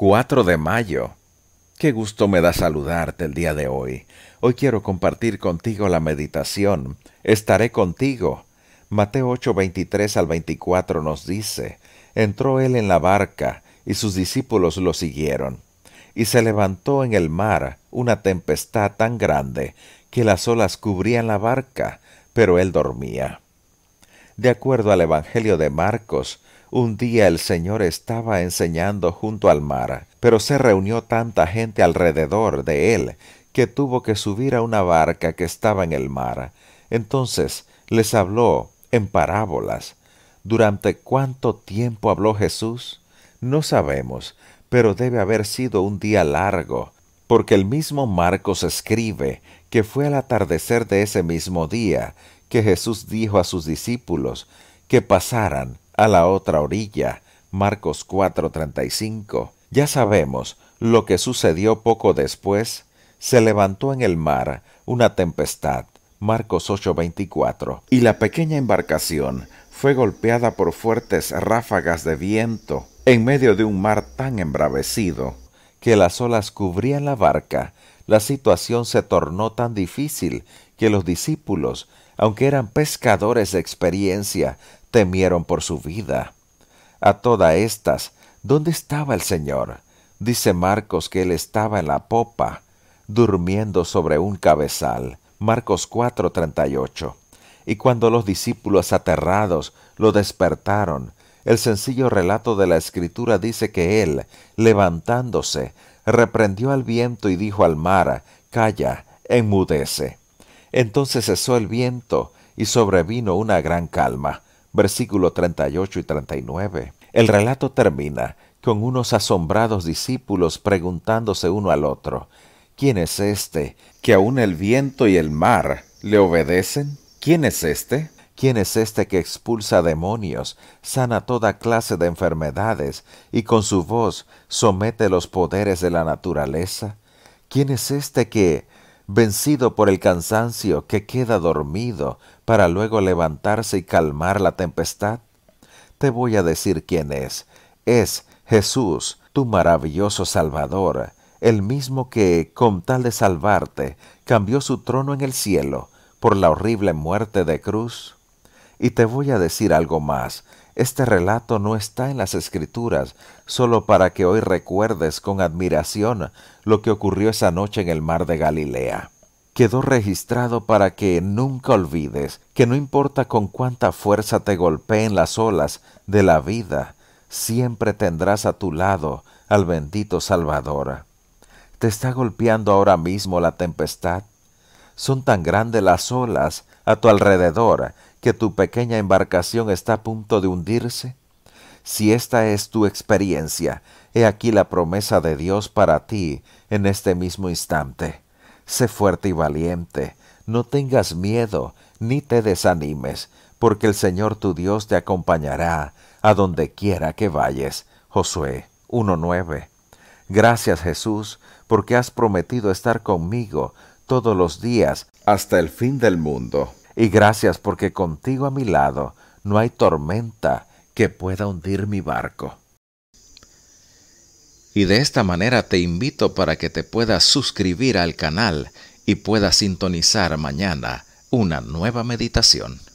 4 de mayo. Qué gusto me da saludarte el día de hoy. Hoy quiero compartir contigo la meditación. Estaré contigo. Mateo 8, 23 al 24 nos dice, Entró él en la barca, y sus discípulos lo siguieron. Y se levantó en el mar una tempestad tan grande que las olas cubrían la barca, pero él dormía. De acuerdo al Evangelio de Marcos, un día el Señor estaba enseñando junto al mar, pero se reunió tanta gente alrededor de él que tuvo que subir a una barca que estaba en el mar. Entonces les habló en parábolas. ¿Durante cuánto tiempo habló Jesús? No sabemos, pero debe haber sido un día largo, porque el mismo Marcos escribe que fue al atardecer de ese mismo día que Jesús dijo a sus discípulos que pasaran a la otra orilla. Marcos 4:35. Ya sabemos lo que sucedió poco después. Se levantó en el mar una tempestad. Marcos 8:24. Y la pequeña embarcación fue golpeada por fuertes ráfagas de viento en medio de un mar tan embravecido que las olas cubrían la barca. La situación se tornó tan difícil que los discípulos aunque eran pescadores de experiencia, temieron por su vida. A todas estas, ¿dónde estaba el Señor? Dice Marcos que él estaba en la popa, durmiendo sobre un cabezal. Marcos 4:38. Y cuando los discípulos aterrados lo despertaron, el sencillo relato de la escritura dice que él, levantándose, reprendió al viento y dijo al mar, Calla, enmudece. Entonces cesó el viento y sobrevino una gran calma. Versículo 38 y 39. El relato termina con unos asombrados discípulos preguntándose uno al otro, ¿quién es este que aun el viento y el mar le obedecen? ¿Quién es este? ¿Quién es este que expulsa demonios, sana toda clase de enfermedades y con su voz somete los poderes de la naturaleza? ¿Quién es este que, vencido por el cansancio que queda dormido para luego levantarse y calmar la tempestad? Te voy a decir quién es. Es Jesús, tu maravilloso Salvador, el mismo que, con tal de salvarte, cambió su trono en el cielo por la horrible muerte de cruz. Y te voy a decir algo más. Este relato no está en las escrituras, solo para que hoy recuerdes con admiración lo que ocurrió esa noche en el mar de Galilea. Quedó registrado para que nunca olvides que no importa con cuánta fuerza te golpeen las olas de la vida, siempre tendrás a tu lado al bendito Salvador. ¿Te está golpeando ahora mismo la tempestad? Son tan grandes las olas a tu alrededor que tu pequeña embarcación está a punto de hundirse? Si esta es tu experiencia, he aquí la promesa de Dios para ti en este mismo instante. Sé fuerte y valiente, no tengas miedo, ni te desanimes, porque el Señor tu Dios te acompañará a donde quiera que vayas. Josué 1.9. Gracias Jesús, porque has prometido estar conmigo todos los días hasta el fin del mundo. Y gracias porque contigo a mi lado no hay tormenta que pueda hundir mi barco. Y de esta manera te invito para que te puedas suscribir al canal y puedas sintonizar mañana una nueva meditación.